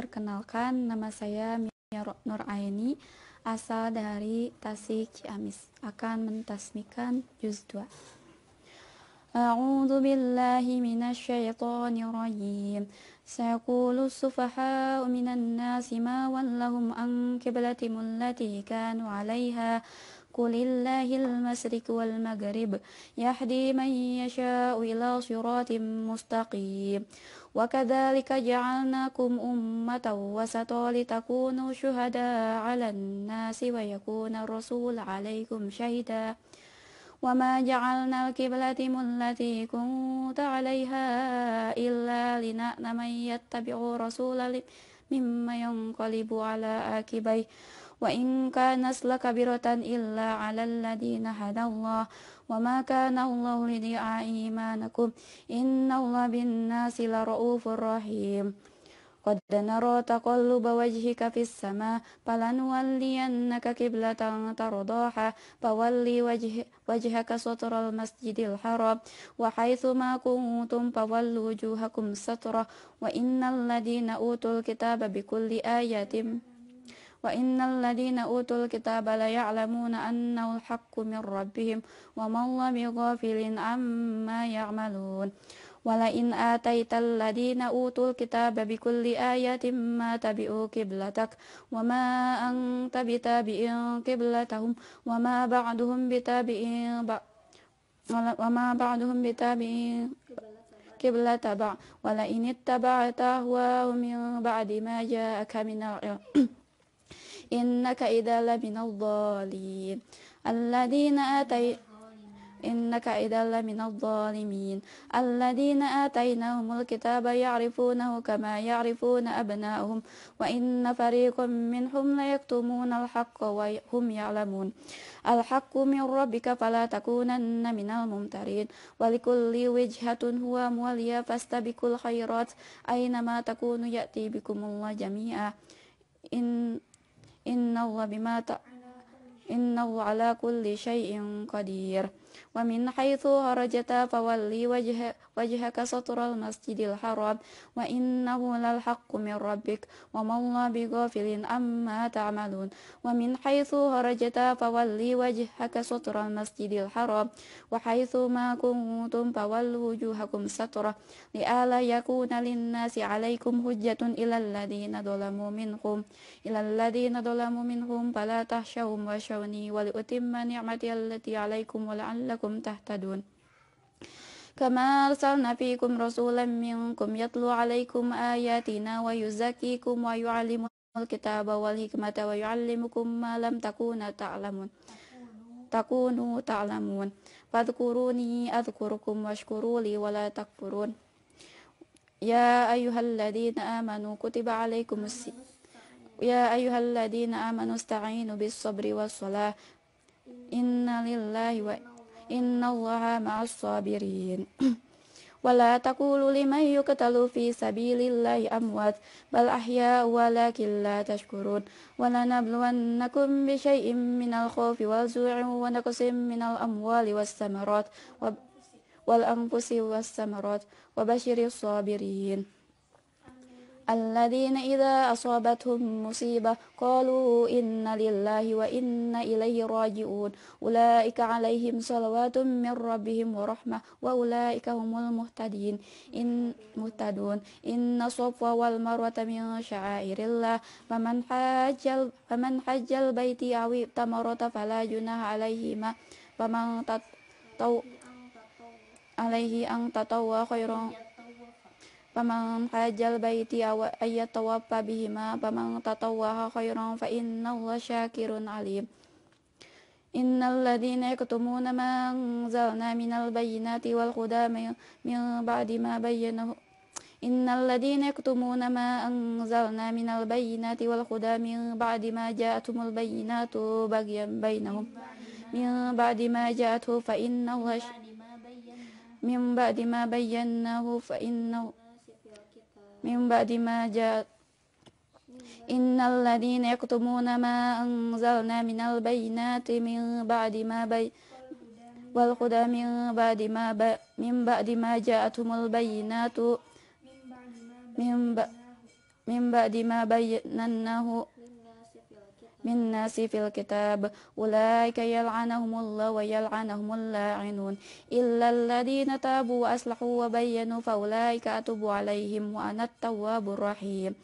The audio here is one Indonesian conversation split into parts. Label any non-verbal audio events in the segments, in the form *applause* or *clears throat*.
perkenalkan nama saya Mia Nur Aini, asal dari Tasik Ciamis. Akan mentasmikan juz 2. أعوذ بالله من الشيطان الرجيم سيقول السفهاء من الناس ما ولهم عن قبلتهم التي كانوا عليها قل الله المشرق والمغرب يهدي من يشاء إلى صراط مستقيم وكذلك جعلناكم أمة وسطا لتكونوا شهداء على الناس ويكون الرسول عليكم شهيدا وما جعلنا القبلة التي كنت عليها إلا لنأن من يتبع رسول مما ينقلب على آكبيه وإن كانت لكبيرة إلا على الذين هدى الله وما كان الله ليضيع إيمانكم إن الله بالناس لرؤوف رحيم قد نرى تقلب وجهك في السماء فلنولينك قبلة ترضاها فولي وجه وجهك سطر المسجد الحرام وحيث ما كنتم فولوا وجوهكم سطره وإن الذين أوتوا الكتاب بكل آية وإن الذين أوتوا الكتاب ليعلمون أنه الحق من ربهم وما الله بغافل عما يعملون ولئن آتيت الذين أوتوا الكتاب بكل آية ما تبئوا قبلتك وما أنت بتابع قبلتهم وما بعدهم بتابع وما بعدهم بتابع قبلة بعض ولئن اتبعت أهواهم من بعد ما جاءك من العلم إنك إذا لمن الضالين الذين آتي إنك إذا لمن الظالمين الذين آتيناهم الكتاب يعرفونه كما يعرفون أبناءهم وإن فريق منهم ليكتمون الحق وهم يعلمون الحق من ربك فلا تكونن من الممترين ولكل وجهة هو موليا فاستبقوا الخيرات أينما تكونوا يأتي بكم الله جميعا إن إن الله بما ت... إن الله على كل شيء قدير ومن حيث خرجت فولي وجه وجهك سطر المسجد الحرام وإنه للحق من ربك وما الله بغافل أما تعملون ومن حيث خرجت فولي وجهك سطر المسجد الحرام وحيث ما كنتم فولوا وجوهكم سطره لئلا يكون للناس عليكم حجة إلى الذين ظلموا منهم إلى الذين ظلموا منهم فلا تحشهم وشوني ولأتم نعمتي التي عليكم ولعلكم لعلكم تهتدون كما أرسلنا فيكم رسولا منكم يتلو عليكم آياتنا ويزكيكم ويعلمكم الكتاب والحكمة ويعلمكم ما لم تكونوا تعلمون تكونوا تعلمون فاذكروني أذكركم واشكروا لي ولا تكفرون يا أيها الذين آمنوا كتب عليكم الس... يا أيها الذين آمنوا استعينوا بالصبر والصلاة إن لله و... إن الله مع الصابرين *clears throat* ولا تقولوا لمن يقتل في سبيل الله أموات بل أحياء ولكن لا تشكرون ولنبلونكم بشيء من الخوف والجوع ونقص من الأموال والثمرات والأنفس والثمرات وبشر الصابرين الذين إذا أصابتهم مصيبة قالوا إنا لله وإنا إليه راجعون أولئك عليهم صلوات من ربهم ورحمة وأولئك هم المهتدين إن مهتدون إن الصفا والمروة من شعائر الله فمن حج فمن حج البيت أو التمرة فلا جناح عليهما فمن تطوع عليه أن تطوع خيرا فمن حج البيت أو أن يتوفى بهما فمن تطوع خيرا فإن الله شاكر عليم إن الذين يكتمون ما أنزلنا من البينات والهدى من بعد ما بينه إن الذين يكتمون ما أنزلنا من البينات والهدى من بعد ما جاءتهم البينات بغيا بينهم من بعد ما جاءته فإن الله من بعد ما بيناه فإنه من بعد ما جاء إن الذين يكتمون ما أنزلنا من البينات من بعد ما بي والهدى من بعد ما ب... من بعد ما جاءتهم البينات من ب... من بعد ما بيناه من الناس في الكتاب أولئك يلعنهم الله ويلعنهم اللاعنون إلا الذين تابوا وأصلحوا وبينوا فأولئك أتوب عليهم وأنا التواب الرحيم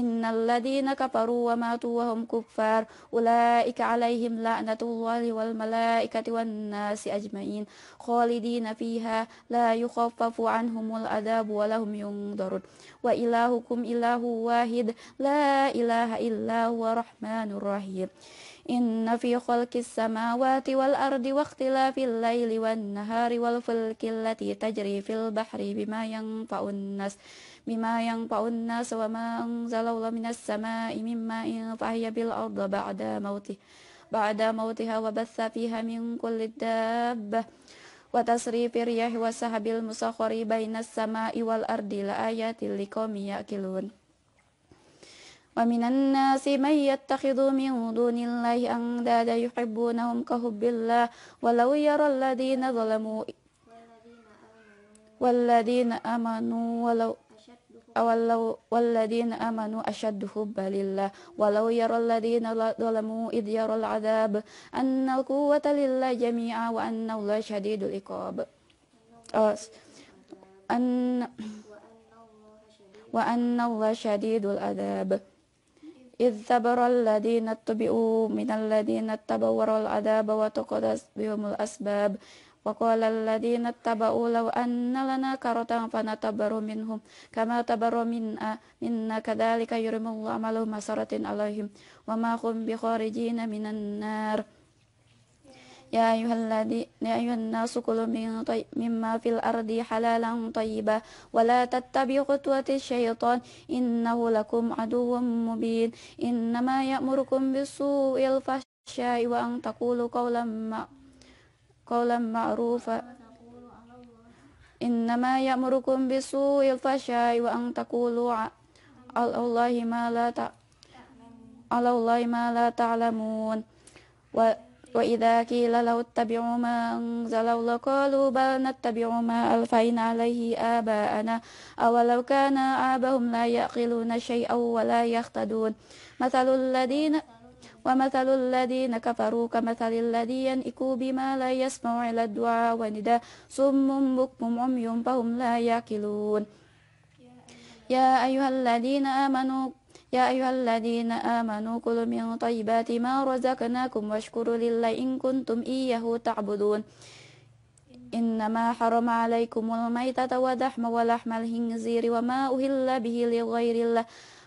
إن الذين كفروا وماتوا وهم كفار أولئك عليهم لعنة الله والملائكة والناس أجمعين خالدين فيها لا يخفف عنهم العذاب ولهم ينظرون وإلهكم إله واحد لا إله إلا هو الرحمن الرحيم syahid Inna fi khalqis samawati wal ardi waktila ikhtilafil layli wan nahari wal fulki tajri fil bahri bima yang nas bima yanfa'un nas wa ma anzalallahu minas samai mimma in fahiya bil arda ba'da mautih ba'da mautiha wa batha fiha min kulli dabbah wa tasrifir musahori wa sahabil musakhari bainas sama'i wal ardi la ayatil liqaumin ya'kilun ومن الناس من يتخذ من دون الله أندادا يحبونهم كحب الله ولو يرى الذين ظلموا والذين آمنوا ولو أولو والذين آمنوا أشد حبا لله ولو يرى الذين ظلموا إذ يرى العذاب أن القوة لله جميعا وأن الله شديد العقاب أن وأن الله شديد العذاب إذ تبر الذين اتبعوا من الذين اتبعوا وروا العذاب وتقدس بهم الأسباب وقال الذين اتبعوا لو أن لنا كرة فنتبر منهم كما تبر منا, منا كذلك يرم الله عملهم مسرة عليهم وما هم بخارجين من النار يا أيها الذين يا أيها الناس كلوا من طي... مما في الأرض حلالا طيبا ولا تتبعوا خطوات الشيطان إنه لكم عدو مبين إنما يأمركم بالسوء والفحشاء وأن تقولوا قولا ما قولا معروفا إنما يأمركم بالسوء والفحشاء وأن تقولوا على الله ما لا ت... على الله ما لا تعلمون و... وإذا قيل لو اتبعوا ما أنزل الله قالوا بل نتبع ما ألفينا عليه آباءنا أولو كان آبهم لا يأقلون شيئا ولا يختدون مثل الذين ومثل الذين كفروا كمثل الذي ينئك بما لا يسمع إلى الدعاء ونداء صم بكم عمي فهم لا يأكلون يا أيها الذين آمنوا يا أيها الذين آمنوا كلوا من طيبات ما رزقناكم واشكروا لله إن كنتم إياه تعبدون إنما حرم عليكم الميتة ودحم ولحم الهنزير وما أهل به لغير الله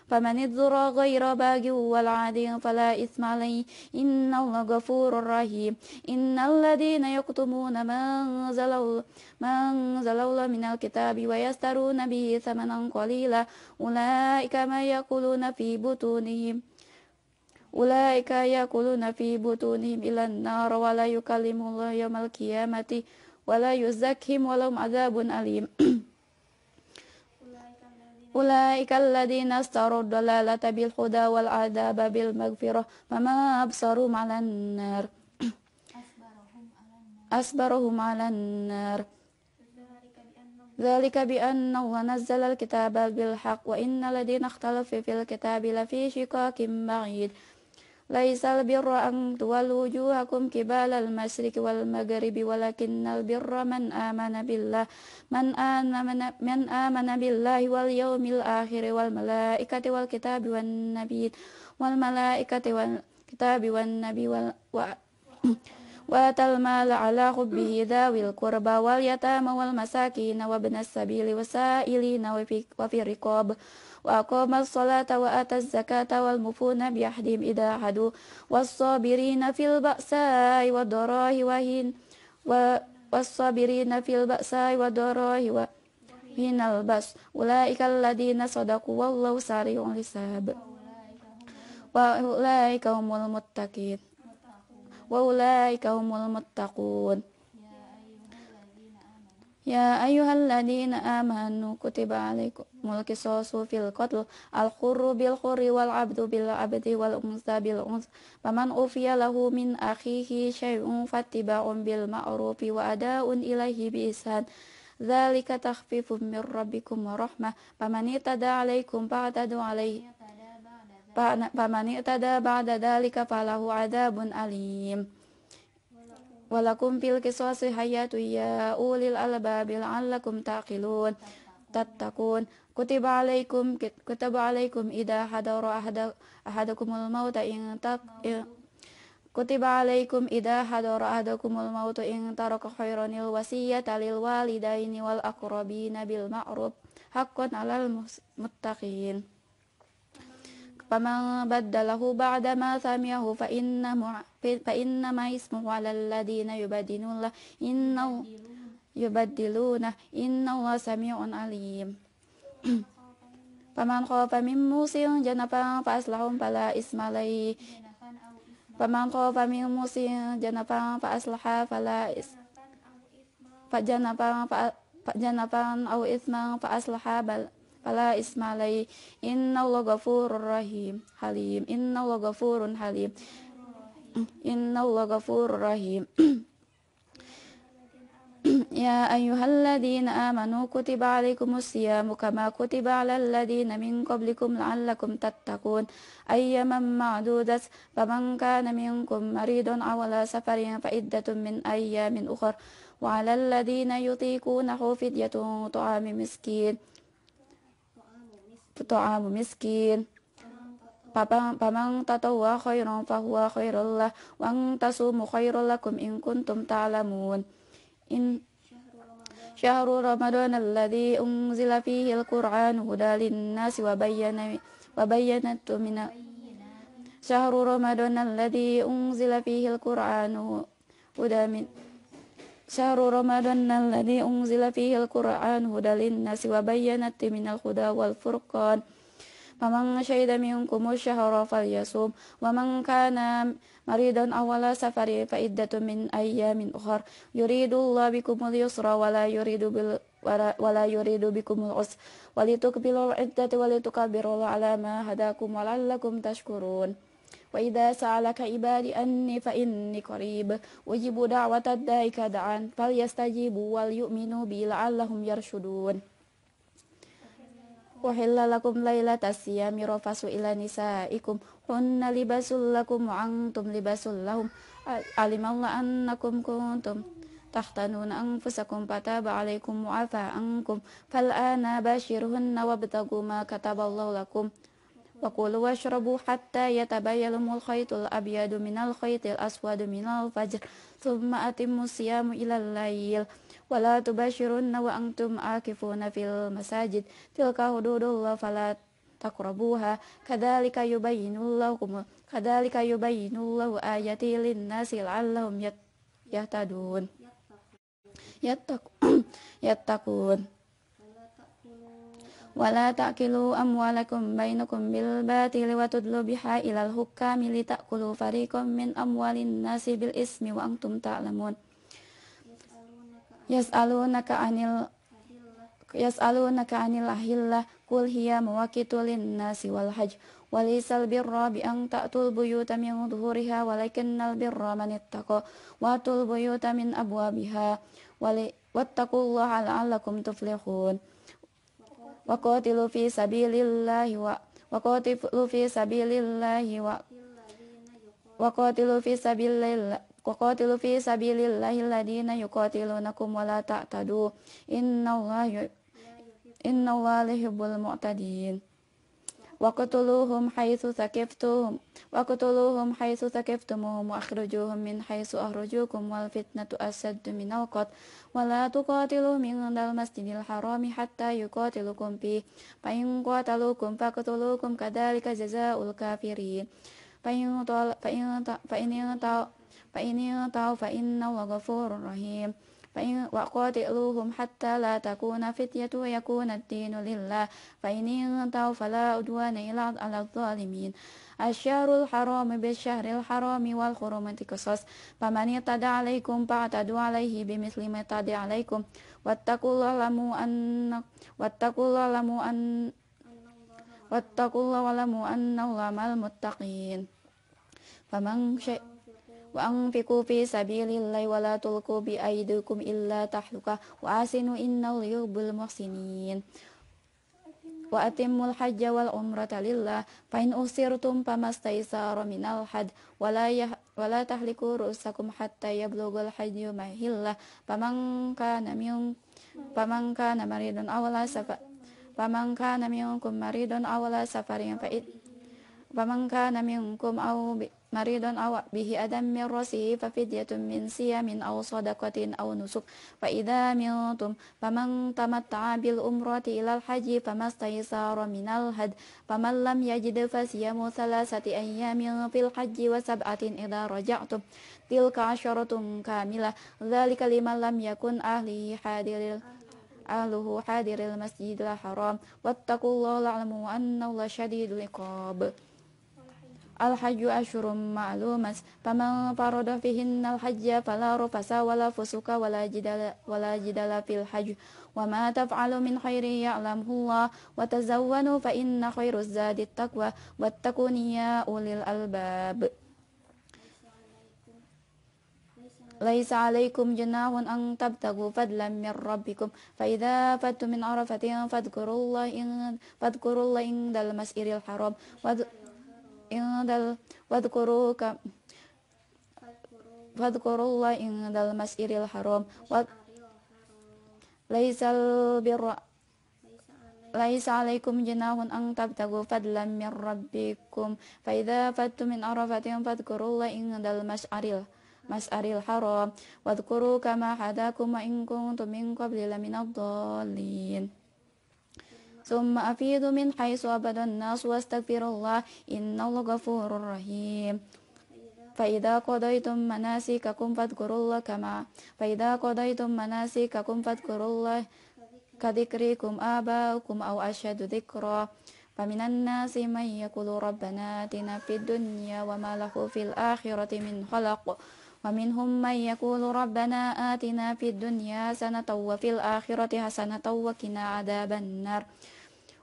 فمن اضطر غير باغ ولا عاد فلا إثم عليه إن الله غفور رحيم إن الذين يكتمون ما أنزل ما أنزل الله من الكتاب ويسترون به ثمنا قليلا أولئك ما يأكلون في بطونهم أولئك يأكلون في بطونهم إلى النار ولا يكلم الله يوم القيامة ولا يزكهم ولهم عذاب أليم *clears throat* أولئك الذين استروا الضلالة بالهدى والعذاب بالمغفرة فما أبصرهم على النار *clears throat* أصبرهم على النار ذلك بأنه نزل الكتاب بالحق وإن الذين اختلفوا في الكتاب لفي شقاق بعيد Laisal birra an tuwallu wujuhakum kibalal masyriqi wal maghribi walakinnal birra man amana billah man amana man amana billahi wal yaumil akhir wal malaikati wal kitabi wan nabiy wal malaikati wal kitabi wan nabi wal wa وآتى المال على حبه wal القربى واليتامى والمساكين وابن sabili والسائلين وفي, وفي الرقاب وأقام الصلاة وآتى الزكاة والمفون بأحدهم إذا عهدوا والصابرين في البأساء والضراء وهن و والصابرين في البأساء والضراء وحين البأس أولئك الذين صدقوا والله سريع الحساب وأولئك هم المتقين وأولئك هم المتقون يا أيها الذين آمنوا كتب عليكم القصاص في القتل الحر بالحر والعبد بالعبد والأنثى بالأنثى فمن أوفي له من أخيه شيء فاتباع بالمعروف وأداء إليه بإحسان ذلك تخفيف من ربكم ورحمة فمن اعتدى عليكم فاعتدوا عليه فمن اعتدى بعد ذلك فله عذاب أليم walakum fil qisasi hayatu ya ulil albabi la'allakum taqilun tattaqun kutiba alaikum kutiba alaikum idza hadara ahada ahadakumul mauta in taq Kutiba alaikum idha hadara ahadakumul mautu in taraka khairanil wasiyata lil walidaini wal akrabina bil ma'ruf haqqan alal muttaqin فمن بدله بعد ما سمعه فإنما فإنما اسمه على الذين يبدلون الله إنه يبدلونه إن الله سميع عليم فمن خاف من موسى جنفا فأصلحهم فلا إثم عليه فمن خاف من موسى جنفا فأصلح فلا إثم فجنفا فجنفا أو إثما فأصلح بل فلا إسم علي إن الله غفور رحيم حليم إن الله غفور حليم إن الله غفور رحيم *coughs* يا أيها الذين آمنوا كتب عليكم الصيام كما كتب على الذين من قبلكم لعلكم تتقون أيما معدودة فمن كان منكم مريض أو على سفر فعدة من أيام أخر وعلى الذين يطيقونه فدية طعام مسكين ta'amu ah, miskin Papang, pamang rong khairan fahuwa koi rolla. wang tasu tasumu khairul lakum in kuntum ta'lamun in syahrul ramadhan allah unzila fihi quran hudalin nasi wabayana, wabayana wa bayyanatu min syahrul ramadan alladhi unzila fihi quran hudamin شهر رمضان الذي أنزل فيه القرآن هدى للناس وبينت من الهدى والفرقان فمن شهد منكم الشهر فليصوم ومن كان مريضا أو على سفر فعدة من أيام أخر يريد الله بكم اليسر ولا يريد بال ولا يريد بكم العسر ولتكبروا العدة ولتكبروا على ما هداكم ولعلكم تشكرون وإذا سألك عبادي أني فإني قريب أجيب دعوة الداعي دعان فليستجيبوا وليؤمنوا بي لعلهم يرشدون وحل لكم ليلة الصيام رفس إلى نسائكم هن لباس لكم وأنتم لباس لهم علم الله أنكم كنتم تحتنون أنفسكم فتاب عليكم وعفى عنكم فالآن باشرهن وابتغوا ما كتب الله لكم وكلوا واشربوا حتى يتبين لهم الخيط الأبيض من الخيط الأسود من الفجر ثم أتموا الصيام إلى الليل ولا تباشرن وأنتم عاكفون في المساجد تلك حدود الله فلا تقربوها كذلك يبين الله كذلك يبين الله آياته للناس لعلهم يهتدون يتقون ولا تأكلوا أموالكم بينكم بالباطل وتدلوا بها إلى الحكام لتأكلوا فريقا من أموال الناس بالإثم وأنتم تعلمون يسألونك عن ال... يسألونك عن الأهلة قل هي مواقيت للناس والحج وليس البر بأن تأتوا البيوت من ظهورها ولكن البر من اتقى وأتوا البيوت من أبوابها ولي... واتقوا الله لعلكم تفلحون وقاتلوا في سبيل الله و... وقاتلوا في سبيل الله و... وقاتلوا في سبيل الله وقاتلوا في سبيل الله الذين يقاتلونكم ولا تعتدوا إن الله إن الله يحب المعتدين وقتلوهم حيث ثقفتوهم وقتلوهم حيث ثقفتموهم وأخرجوهم من حيث أخرجوكم والفتنة أشد من القتل ولا تقاتلوا من المسجد الحرام حتى يقاتلكم فيه فإن قاتلوكم فاقتلوكم كذلك جزاء الكافرين فإن فإن طال فإن طال فإن طال فإن الله غفور رحيم فإن وقاتلوهم حتى لا تكون فتية ويكون الدين لله فإن انتهوا فلا عدوان إلا على الظالمين الشهر الحرام بالشهر الحرام والحرمة قصص فمن اعتدى عليكم فاعتدوا عليه بمثل ما اعتدى عليكم واتقوا الله لموا أن واتقوا الله لموا أن واتقوا الله ولموا أن الله مع المتقين فمن شئ وأنفقوا في سبيل الله ولا تلقوا بأيديكم إلا تحلقة وأحسنوا إن الله يحب المحسنين وأتموا الحج والعمرة لله فإن أسرتم فما استيسار من الحج ولا يح ولا تحلقوا رؤوسكم حتى يبلغ الحج محله فمن كان من فمن كان مريضا أو لا سفر فمن كان منكم مريضا أو لا سفر فإن فمن كان منكم أو مريض أو به أدم من رأسه ففدية من صيام أو صدقة أو نسك فإذا منتم فمن تمتع بالأمرة إلى الحج فما استيسار من الهد فمن لم يجد فصيام ثلاثة أيام في الحج وسبعة إذا رجعتم تلك عشرة كاملة ذلك لمن لم يكن أهله حاضر أهله حاضر المسجد الحرام واتقوا الله واعلموا أن الله شديد العقاب Al-hajju asyurum ma'lumas faman farada fihinna al-hajja fala rufasa wala fusuka wala jidala wala jidala fil hajj wa ma taf'alu min khairi ya'lamhu Allah wa tazawwanu fa inna khairuz zadi taqwa wattaquni ya ulil albab laisa alaikum junahun an tabtagu fadlan min rabbikum fa idza fattum min arafatin fadhkurullaha in fadhkurullaha indal mas'iril haram indal wadkuruka ka wadkurullah indal masiril haram wad laisal birra laisa alaikum jinahun ang tabtagu fadlam min rabbikum fa idza fattum min arafatin fadhkurullaha indal mas'aril mas'aril haram wadkuru kama hadakum wa in kuntum min qabli laminad dhalin ثم أفيض من حيث أبدا الناس واستغفر الله إن الله غفور رحيم فإذا قضيتم مناسككم فاذكروا الله كما فإذا قضيتم مناسككم فاذكروا الله كذكركم آباؤكم أو أشد ذكرا فمن الناس من يقول ربنا آتنا في الدنيا وما له في الآخرة من خلق ومنهم من يقول ربنا آتنا في الدنيا حسنة وفي الآخرة حسنة وقنا عذاب النار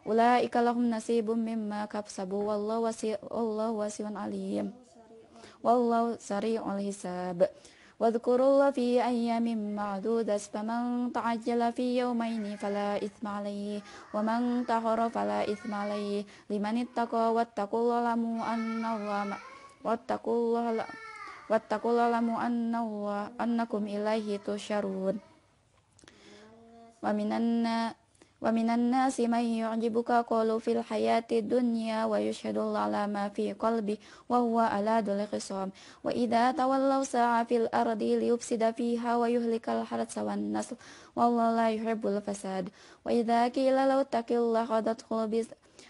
Ulaika lahum nasibum mimma kapsabu wallahu wasi'allahu wasi'un alim. Wallahu sari'ul hisab. واذكروا الله في أيام معدودة فمن تعجل في يومين فلا إثم عليه ومن تحر فلا إثم عليه لمن اتقى واتقوا الله أن الله واتقوا الله واتقوا الله أن الله أنكم إليه تشرون ومن الناس ومن الناس من يعجبك قول في الحياة الدنيا ويشهد الله على ما في قلبه وهو ألاد الخصام وإذا تولوا ساعة في الأرض ليفسد فيها ويهلك الحرث والنسل والله لا يحب الفساد وإذا قيل لو اتق الله أخذته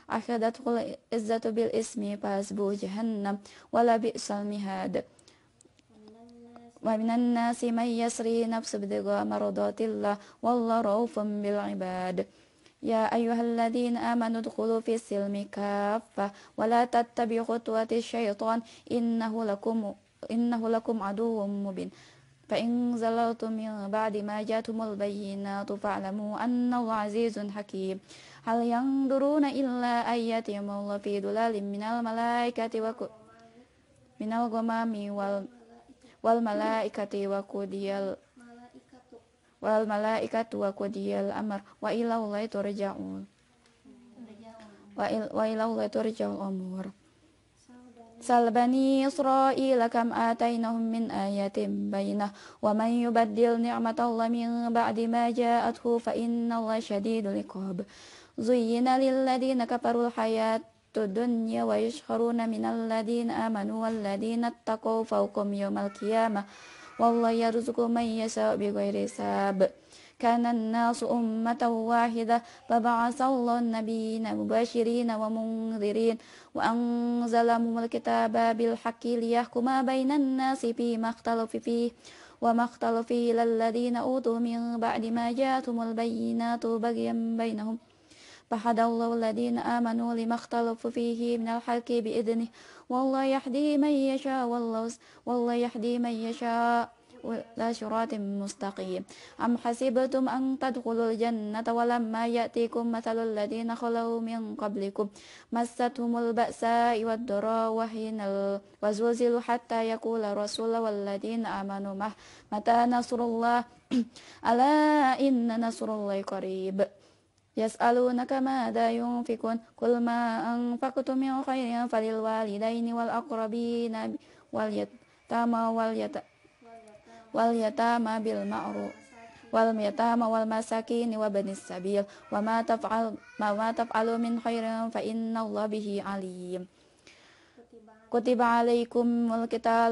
أخذته العزة بالإسم فاسبو جهنم ولبئس المهاد ومن الناس من يسري نفسه ابتغاء مرضات الله والله رؤوف بالعباد يا أيها الذين آمنوا ادخلوا في السلم كافة ولا تتبعوا خطوات الشيطان إنه لكم إنه لكم عدو مبين فإن زللتم من بعد ما جاءتم البينات فاعلموا أن الله عزيز حكيم هل ينظرون إلا أن يأتيهم الله في دلال من الملائكة وك... من الغمام والملائكة وقضي wal malaikatu wa qudiyal amr wa ila Allahi turja'un wa ila Allahi turja'ul umur Sal bani Israila kam atainahum min ayatin bainah wa man yubaddil ni'matallahi min ba'di ma ja'athu fa inna Allah syadidul iqab Zuyyina lilladina kafarul hayat dunya wa yashkharuna minal ladina amanu wal ladina attaqaw fawqum yawmal qiyamah والله يرزق من يشاء بغير حساب كان الناس أمة واحدة فبعث الله النبيين مباشرين ومنذرين وأنزل أمم الكتاب بالحق ليحكم بين الناس فيما اختلف فيه وما اختلف إلا الذين أوتوا من بعد ما جاءتهم البينات بغيا بينهم فهدى الله الذين آمنوا لما اختلفوا فيه من الحق بإذنه والله يهدي من يشاء والله, والله يهدي من يشاء إلى شراط مستقيم أم حسبتم أن تدخلوا الجنة ولما يأتيكم مثل الذين خلوا من قبلكم مستهم البأساء والضراء وحين وزلزلوا حتى يقول الرسول والذين آمنوا معه متى نصر الله *clears throat* ألا إن نصر الله قريب Yasalu nakama da yung fikun kulma ang fakutumi o kaya yung falil wali da ini wal aku wal yat tama wal wal yat tama masaki ni sabil wamataf al mawataf alumin kaya yung fa alim kutiba alaikum wal kita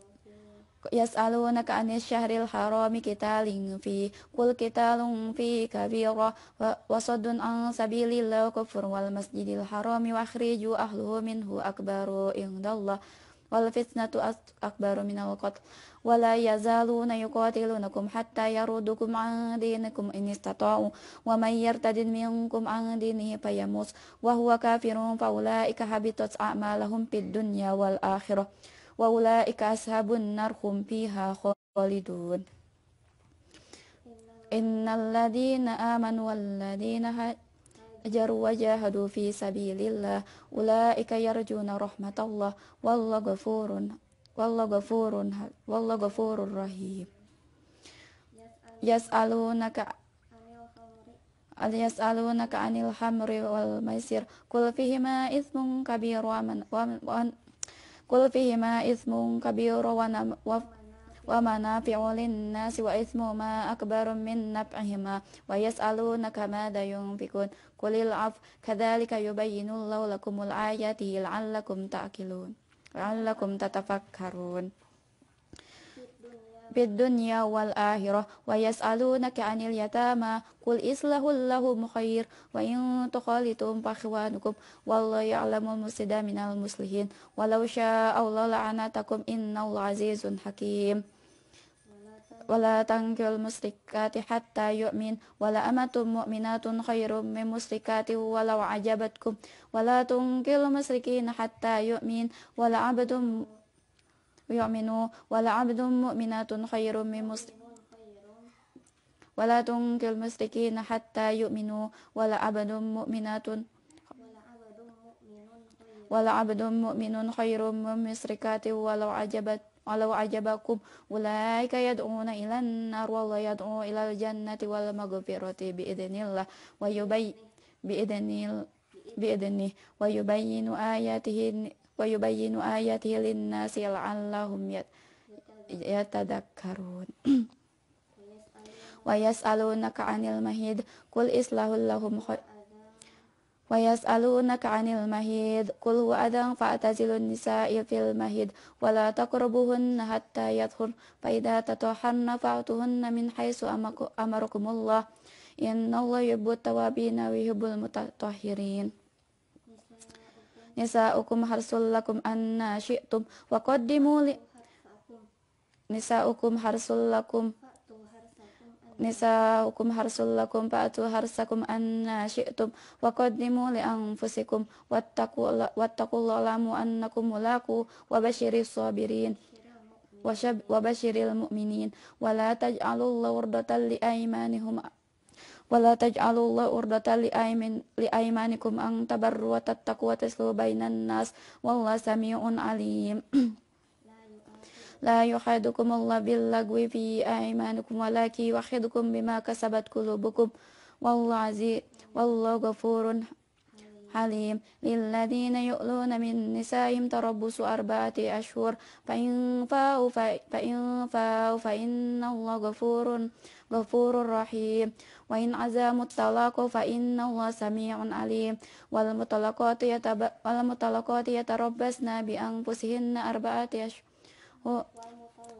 yas'alunaka anis syahril harami qitalin fi qul qitalun fi kabira wa saddun an sabilillah kufur wal masjidil harami wa akhriju ahluhu minhu akbaru indallah wal fitnatu akbaru minal qatl wala yazaluna yuqatilunakum hatta yarudukum an dinikum in istata'u wa man yartadid minkum an dinihi fayamus wa huwa kafirun faulaika habitat a'malahum fid dunya wal akhirah wa ulaika ashabun nar hum fiha khalidun innal ladina amanu wal ladina hajaru wa jahadu fi sabilillah ulaika yarjuna rahmatallah wallahu ghafurun wallahu ghafurun wallahu ghafurur rahim yas'alunaka al yas'alunaka anil hamri wal maisir kul fihima ismun kabir wa man wa Kul fihima ismun kabiru wa, wa manafi'u linnasi wa ismu ma akbaru min naf'ihima wa yas'alunaka madha yunfikun qulil af kadzalika yubayyinullahu lakumul ayati la'allakum ta'qilun la'allakum tatafakkarun في الدنيا والآخرة ويسألونك عن اليتامى قل إصلاح الله خير وإن تخالطهم فإخوانكم والله يعلم المفسد من المصلحين ولو شاء الله لعنتكم إن الله عزيز حكيم ولا تنكر المشركات حتى يؤمن ولا أمة مؤمنات خير من مشركات ولو عجبتكم ولا تنكر المشركين حتى يؤمن ولا عبد يؤمنوا ولعبد مؤمنة خير من مسلم ولا تنكر المشركين حتى يؤمنوا ولعبد مؤمنة ولعبد مؤمن خير من مشركات ولو عجبت ولو عجبكم أولئك يدعون إلى النار والله يدعو إلى الجنة والمغفرة بإذن الله ويبين بإذن بإذنه ويبين آياته wa yubayyinu ayatihi lin-nasi la'allahum yatadakkarun wa yas'alunaka 'anil mahid kul islahul lahum wa yas'alunaka 'anil mahid qul huwa adan fa'tazilun nisaa'i fil mahid wa la taqrabuhunna hatta yadhhur fa idza tatahharna fa'tuhunna min haitsu amarakumullah innallaha yuhibbut tawabin wa muta tohirin nisaukum harsul lakum anna syi'tum wa qaddimu li nisaukum harsul lakum nisaukum harsul lakum fa'atu harsakum anna syi'tum wa qaddimu li anfusikum wattaqu lamu annakum mulaku wa basyiris sabirin wa basyiril mu'minin wa la taj'alullahu urdatan li aymanihum ولا تجعلوا الله أردة لأيمانكم أن تبروا وتتقوا وتسلوا بين الناس والله سميع عليم *coughs* لا يحدكم الله باللغو في أيمانكم ولكن يوحدكم بما كسبت قلوبكم والله عزيز والله غفور Alim, liladi na yo'olo na min nisa im arbaati ashur. fa'in fa'u fa'in, ufa in na uwo go rahim. Wain aza muta fa'in fa in alim. Walam uta lako tiya taba, walam biang pus arbaati ashur.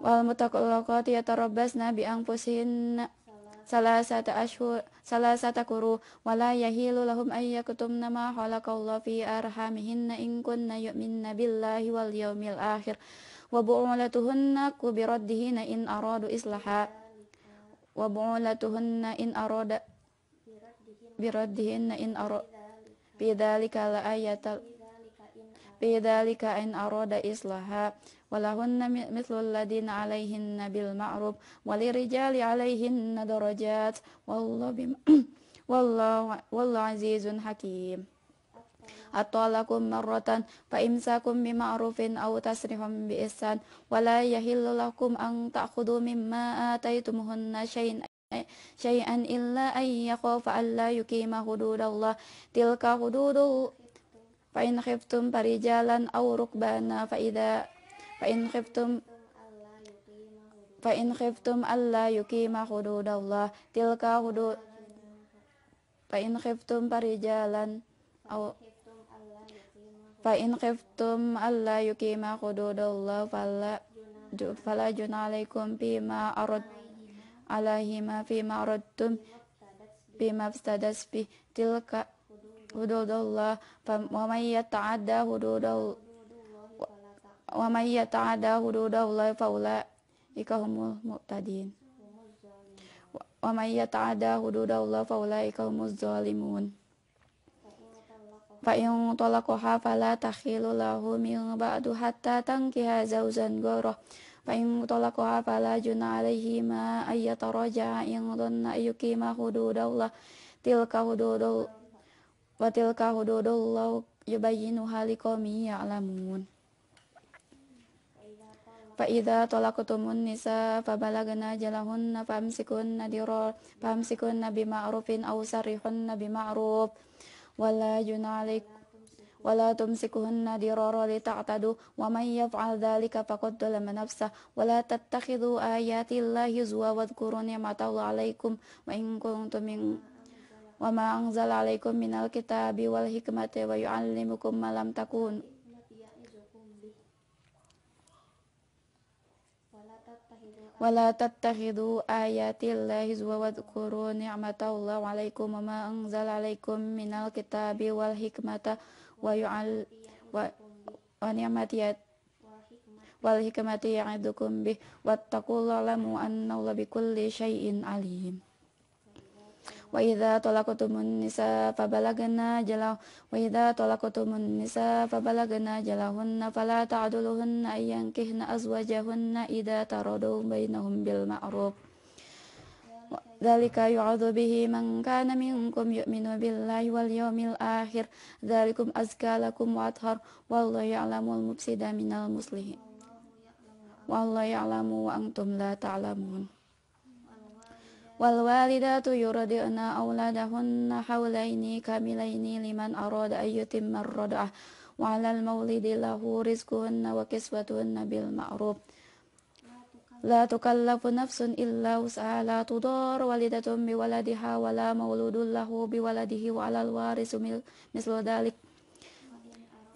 Walam uta lako tiya tarobes na biang Salasa ta ashur salasata kuru wala yahilu lahum ayyakutumna ma khalaqallahu fi arhamihinna in kunna yu'minna billahi wal yaumil akhir wa bu'ulatuhunna kubiraddihina in aradu islaha wa bu'ulatuhunna in arada biraddihinna in aradu bidzalika la ayatal في ذلك إن أراد إصلاحا ولهن مثل الذين عليهن بالمعروف وللرجال عليهن درجات والله بم... *coughs* والله, والله عزيز حكيم الطلاق مرة فإمساكم بمعروف أو تسرح بإحسان ولا يحل لكم أن تأخذوا مما آتيتمهن شيئا شيئا إلا أن يخاف ألا يقيم حدود الله تلك حدود Fa'in in khiftum farijalan aw rukbana fa idza fa in khiftum fa khiftum alla hududallah tilka hudud fa'in in khiftum farijalan aw fa in khiftum alla yuqima hududallah fala fala junalaikum bima arad alaihima fima aradtum bima ftadas bi tilka hududullah wa may yata'adda hududullah wa may yata'adda hududullah fa ulaika humul muqtadin wa may yata'adda hududullah fa ulaika humuz zalimun fa in talaqaha fala takhilu lahu min ba'du hatta tankiha zauzan goro, fa in talaqaha fala juna alaihi ma ayyataraja in dhanna yukima hududallah tilka hududullah Watilka hududullahu yubayyinuha ya ya'lamun fa idza talaqtumun nisa fa balagna jalahunna famsikunna dirar famsikunna bima'rufin aw sarihunna bima'ruf wala junalik wala tumsikuhunna dirara li ta'tadu wa man yaf'al dhalika faqad dhalama nafsah wala tattakhidhu ayati llahi zuwa wadhkuru ni'matallahi 'alaikum wa in kuntum min wa ma anzal alaikum minal kitabi wal hikmati wa yu'allimukum ma lam takun wala tattakhidhu ayati llahi huzwa wa dhkuru ni'matallahi 'alaikum wa ma anzal 'alaikum minal kitabi wal hikmata wa yu'al wa, wa ni'matiyat wal hikmati ya'idukum bih wattaqullaha lamu annallaha bikulli syai'in alim wa idza talaqtumun nisa fabalagna Jalaw wa idza talaqtumun nisa fabalagna jalahunna fala ta'duluhunna kihna azwajahunna idza taradu bainahum bil ma'ruf Dalika yu'adhu bihi man kana minkum yu'minu billahi wal yawmil akhir. Dalikum azka lakum wa athhar. Wallahu al mubsida minal muslihin. Wallahu ya'lamu wa antum la ta'lamun. Ta wal walidatu yurdi'na auladahunna hawlaini kamilaini liman arada ayyutimma ar-rad'ah wa 'alal maulidi lahu rizquhunna wa kiswatuhunna bil ma'ruf La tukallafu nafsun illa wus'aha la tudar walidatun biwaladiha wa la mauludun lahu biwaladihi wa 'alal warisu mislu dhalik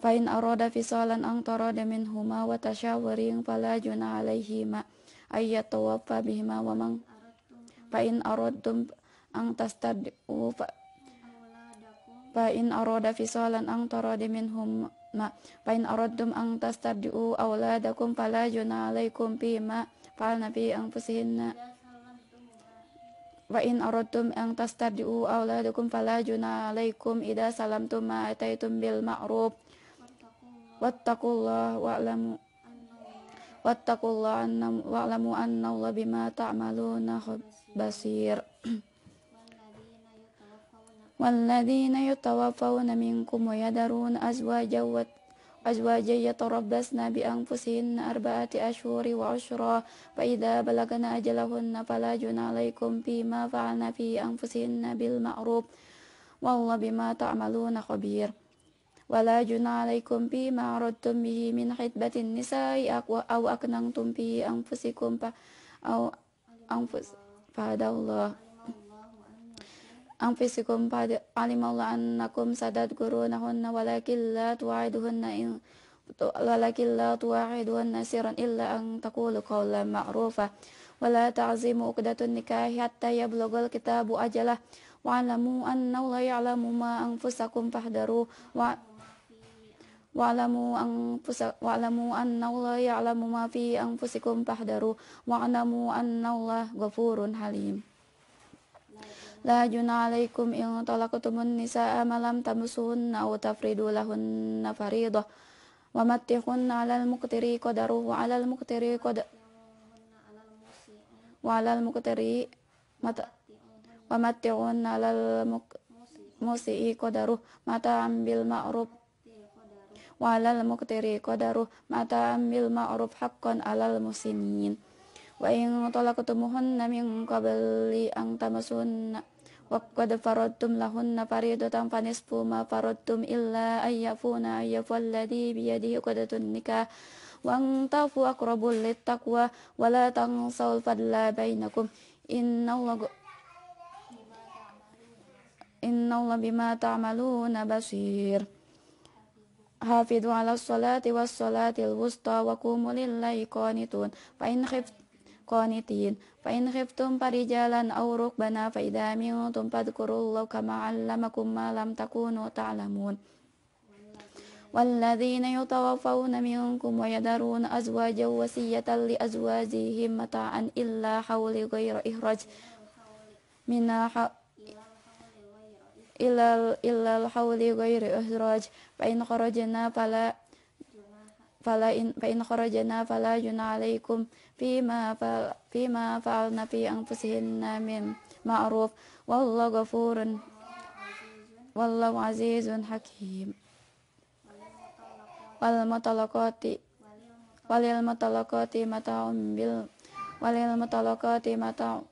Fain aroda fisalan ang tarada minhuma wa tashawarin fala juna alaihima ayyatawaffa bihima wa man Pain aradtum ang tastad'u fa Fa'in arada fisalan ang taradi minhum ma pain aradtum ang tastad'u awladakum fala juna alaikum bima fa'alna ang anfusihinna wa in aradtum ang tastadiu auladukum fala juna alaikum salam salamtum ma ataitum bil ma'ruf wattaqullah wa'lamu wattaqullah wa wa'lamu anna Allah bima ta'maluna khabir basir والذين يتوفون منكم ويذرون أزواجا أزواجا يتربصن بأنفسهن أربعة أشهر وعشرا فإذا بلغن أجلهن فلا جنى عليكم فيما فعلن في أنفسهن بالمعروف والله بما تعملون خبير ولا جنى عليكم فيما عرضتم به من خطبة النساء أو أكننتم في أنفسكم أو أنفسكم kepada Allah. Anfisikum pada alim Allah annakum sadat guru nahunna walakin la tuwaiduhunna in walakin la tuwaiduhunna siran illa ang takulu kaula ma'rufa wala ta'zimu uqdatun nikah hatta yablogal kitabu ajalah wa'alamu anna Allah ya'lamu ma anfusakum fahdaru wa'alamu wa'lamu anfusakum wa'lamu Allah ya'lamu ma fi anfusikum fahdaru wa'lamu Allah ghafurun halim La juna alaikum in talaqtumun nisaa ma lam tamusunna aw tafridu lahunna fariidah wa mattihunna 'alal muqtiri wa 'alal muqtiri qad wa 'alal muqtiri mata wa mattihunna 'alal muqtiri musii mata ambil ma'ruf wa lamu muqtiri qadaru mata amil ma'ruf haqqan alal musinin wa in talaqtumuhunna min qabli an tamasun wa qad faradtum lahunna tang fanisfu ma faradtum illa ayyafuna ayyafu alladhi biyadihi qadatun nikah wa antafu lit takwa wa la tansaw fadla bainakum inna Allah bima ta'maluna basir حافظوا على الصلاة والصلاة الوسطى وقوموا لله قانتون فإن خفت قانتين فإن خفتم فرجالا أو ركبنا فإذا أمنتم فاذكروا الله كما علمكم ما لم تكونوا تعلمون والذين يتوفون منكم ويذرون أزواجا وصية لأزواجهم متاعا إلا حول غير إخراج من ilal ilal hauli ghairi ihraj fa in kharajna fala fala in fa in kharajna fala yuna alaikum fima fa fima fa'alna fi anfusihinna min ma'ruf wallahu ghafurun wallahu azizun hakim wal matalaqati walil matalaqati mata'um bil walil matalaqati mata'um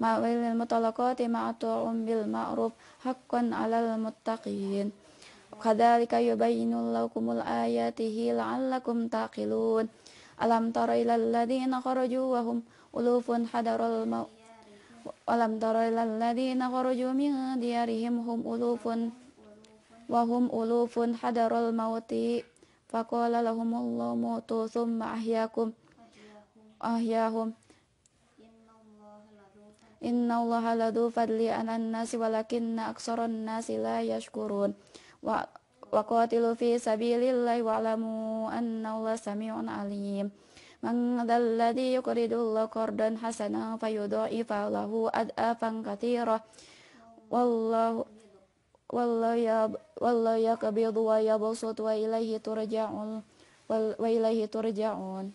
ma'wilil mutalaqati ma'tu'um bil ma'ruf haqqan 'alal muttaqin kadzalika yubayyinu lakumul ayatihi la'allakum taqilun alam tara ilal ladina kharaju wa hum ulufun hadarol maut alam tara ilal ladina kharaju min diyarihim hum ulufun wa hum ulufun hadaral mauti faqala lahumullahu mutu thumma ahyakum ahyahum Allah ladu fadli anan nasi walakinna aksoron nasi la yashkurun wa waqatilu fi sabilillahi wa'lamu Allah sami'un alim man dzalladzi yuqridullaha kordan hasana fayudha'ifa lahu ad'afan katsira wallahu ya, wallahu yaqbidu wa yabsut wa ilaihi turja'un wa ilaihi turja'un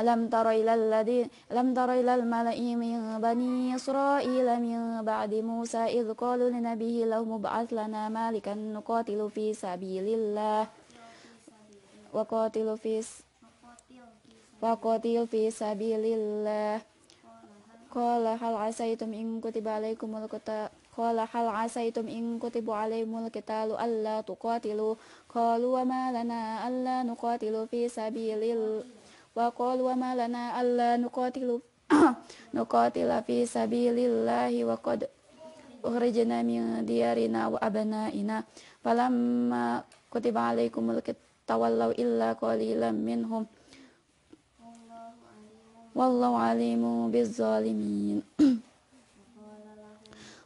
alam tara ilal ladhi alam tara ilal mala'i min bani isra'il min ba'di musa id qalu lin nabiyyi law mub'ath lana malikan nuqatilu fi sabilillah wa qatilu fi wa qatilu fi sabilillah qala hal asaytum in kutiba alaykum al-qata Qala hal asaytum in kutiba alaykum al-qitalu alla tuqatilu qalu wa ma lana alla nuqatilu fi sabilillah وقال وما لنا ألا نقاتل *coughs* نقاتل في سبيل الله وقد أخرجنا من ديارنا وأبنائنا فلما كتب عليكم تولوا إلا قليلا منهم والله عليم بالظالمين *coughs*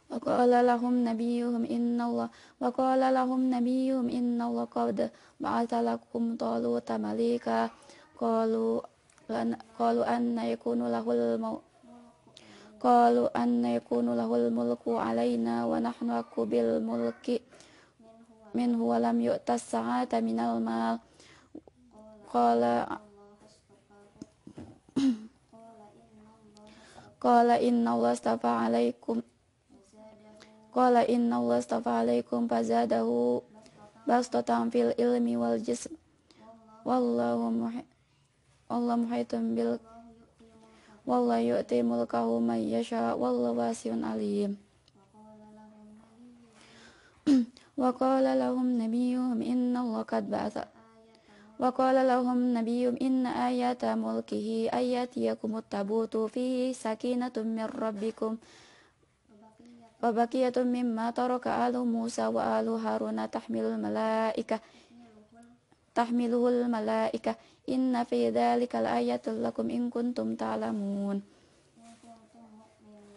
وقال لهم نبيهم إن الله وقال لهم نبيهم إن الله قد بعث لكم طالوت مليكا qalu qalu anna yakunu lahul mau qalu anna yakunu lahul mulku alaina wa nahnu aqbil mulki minhu huwa lam yu'tas sa'ata al mal qala qala inna Allah stafa alaikum qala inna Allah stafa alaikum fazadahu bastatan fil ilmi wal jism wallahu muhib والله محيط بال والله يؤتي ملكه من يشاء والله واسع عليم وقال لهم نبيهم إن الله قد بعث وقال لهم نبيهم إن آيات ملكه آيات يكم التابوت فيه سكينة من ربكم وبقية مما ترك آل موسى وآل هارون تحمل الملائكة تحمله الملائكة Inna fi dzalikal ayatul lakum in kuntum ta'lamun.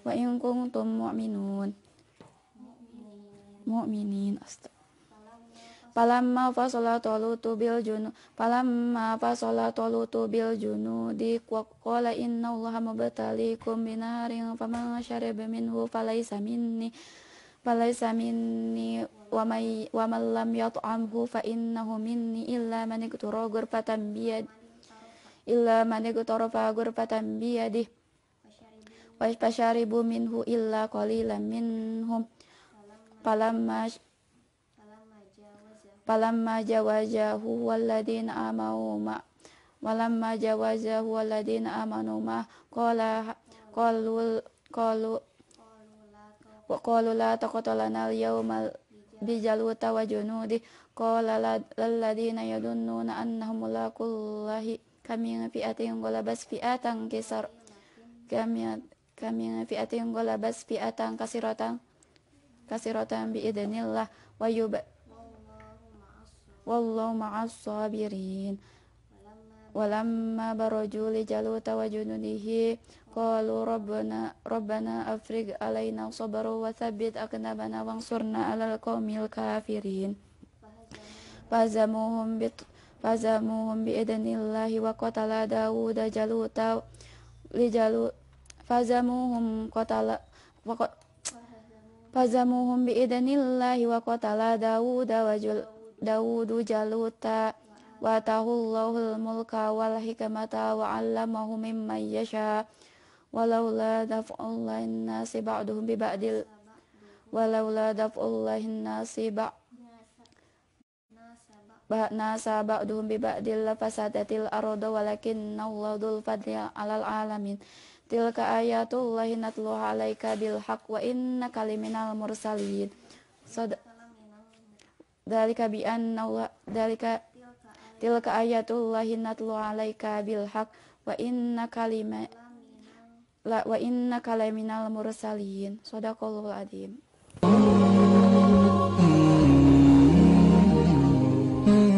Wa in kuntum mu'minun. Mu'minin. Astagfirullah falamma fasola tolu bil junu falamma fasola tolu bil junu di qala inna allaha mubtaliikum binarin faman syariba minhu falaysa minni walaysa minni wa may wa man lam yat'amhu fa innahu minni illa man iktara ghurfatan biyad illa man iktara ghurfatan biyadih wa fasyaribu minhu illa qalilan minhum falamma falamma jawazahu walladina amanu ma walamma jawazahu walladina amanu ma qala qalu qalu wa qalu la taqatalana al-yawma bi jaluta wa junudi qala alladziina yadunnuna annahum mulaqullahi kami fi'atin golabas fi'atan kisar kami kami fi'atin golabas fi'atan kasiratan kasiratan bi idznillah wa yub wallahu ma'as sabirin walamma barojuli li jaluta wa junudihi qalu rabbana rabbana afrig alaina sabaru wa thabbit aqdamana wansurna alal qawmil kafirin fazamuhum bit fazamuhum bi idnillahi wa qatala dawuda jaluta li jalu fazamuhum qatala wa fazamuhum bi idnillahi wa qatala dawudu jaluta wa tahullahu mulka wal hikmata wa 'allamahu mimma walaula daf'ullahin nasi ba'duhum bi ba'dil walaula daf'ullahin nasi ba' nasa ba'duhum bi ba'dil lafasadatil arda walakin allahu fadli 'alal alamin tilka ayatullahi natluha 'alaika bil hak wa innaka liminal mursalin dalika bi anna dalika tilka ayatullahi natluha 'alaika bil hak wa inna liminal la wa inna kalaminal mursalin sadaqallahul adim hmm.